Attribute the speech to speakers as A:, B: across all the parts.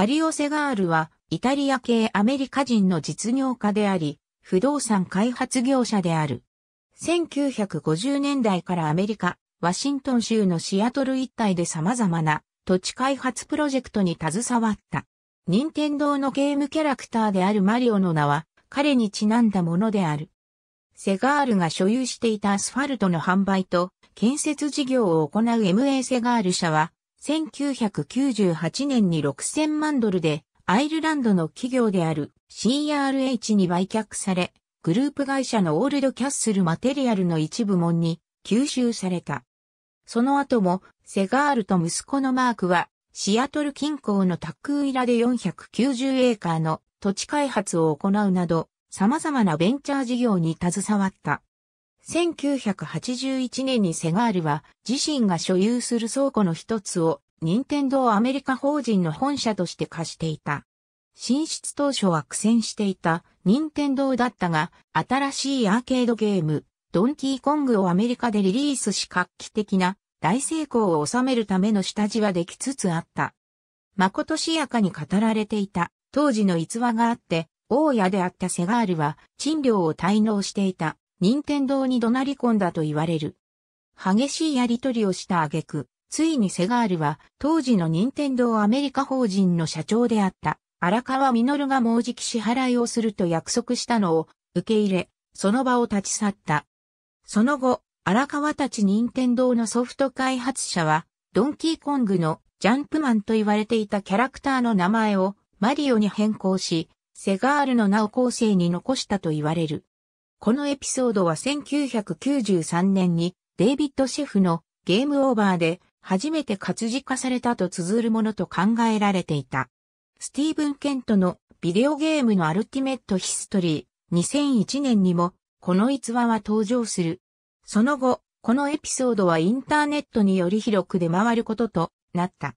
A: マリオ・セガールは、イタリア系アメリカ人の実業家であり、不動産開発業者である。1950年代からアメリカ、ワシントン州のシアトル一帯で様々な土地開発プロジェクトに携わった。任天堂のゲームキャラクターであるマリオの名は彼にちなんだものである。セガールが所有していたアスファルトの販売と建設事業を行う MA セガール社は1998年に6000万ドルでアイルランドの企業である CRH に売却され、グループ会社のオールドキャッスルマテリアルの一部門に吸収された。その後もセガールと息子のマークはシアトル近郊のタクーイラで490エーカーの土地開発を行うなど様々なベンチャー事業に携わった。1981年にセガールは自身が所有する倉庫の一つを任天堂アメリカ法人の本社として貸していた。進出当初は苦戦していた任天堂だったが、新しいアーケードゲーム、ドンキーコングをアメリカでリリースし画期的な大成功を収めるための下地はできつつあった。まことしやかに語られていた当時の逸話があって、大家であったセガールは賃料を滞納していた。任天堂に怒鳴り込んだと言われる。激しいやりとりをした挙句、ついにセガールは当時の任天堂アメリカ法人の社長であった荒川実がもうじき支払いをすると約束したのを受け入れ、その場を立ち去った。その後、荒川たち任天堂のソフト開発者は、ドンキーコングのジャンプマンと言われていたキャラクターの名前をマリオに変更し、セガールの名を後世に残したと言われる。このエピソードは1993年にデイビッド・シェフのゲームオーバーで初めて活字化されたと綴るものと考えられていた。スティーブン・ケントのビデオゲームのアルティメット・ヒストリー2001年にもこの逸話は登場する。その後、このエピソードはインターネットにより広く出回ることとなった。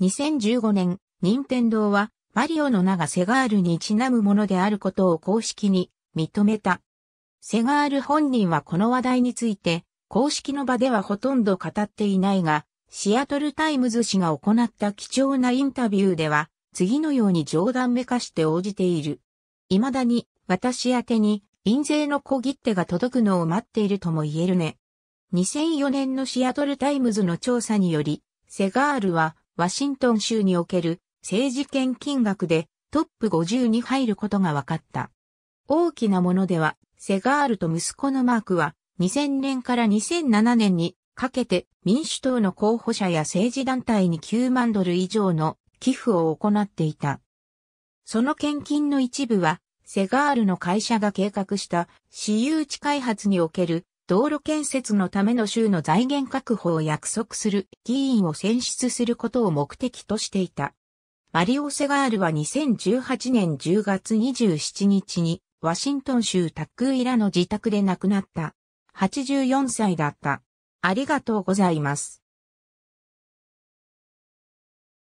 A: 2015年、任天堂はマリオの名がセガールにちなむものであることを公式に認めた。セガール本人はこの話題について、公式の場ではほとんど語っていないが、シアトルタイムズ氏が行った貴重なインタビューでは、次のように冗談めかして応じている。未だに、私宛に、印税の小切手が届くのを待っているとも言えるね。2004年のシアトルタイムズの調査により、セガールは、ワシントン州における政治献金額でトップ50に入ることが分かった。大きなものではセガールと息子のマークは、2000年から2007年にかけて民主党の候補者や政治団体に9万ドル以上の寄付を行っていた。その献金の一部は、セガールの会社が計画した私有地開発における道路建設のための州の財源確保を約束する議員を選出することを目的としていた。マリオ・セガールは2018年10月27日にワシントン州タックイラの自宅で亡くなった。84歳だった。ありがとうございます。